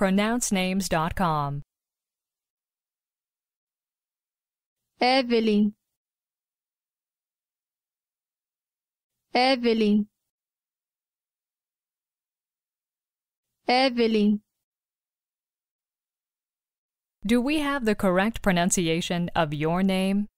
pronouncenames.com. Evelyn Evelyn Evelyn Do we have the correct pronunciation of your name?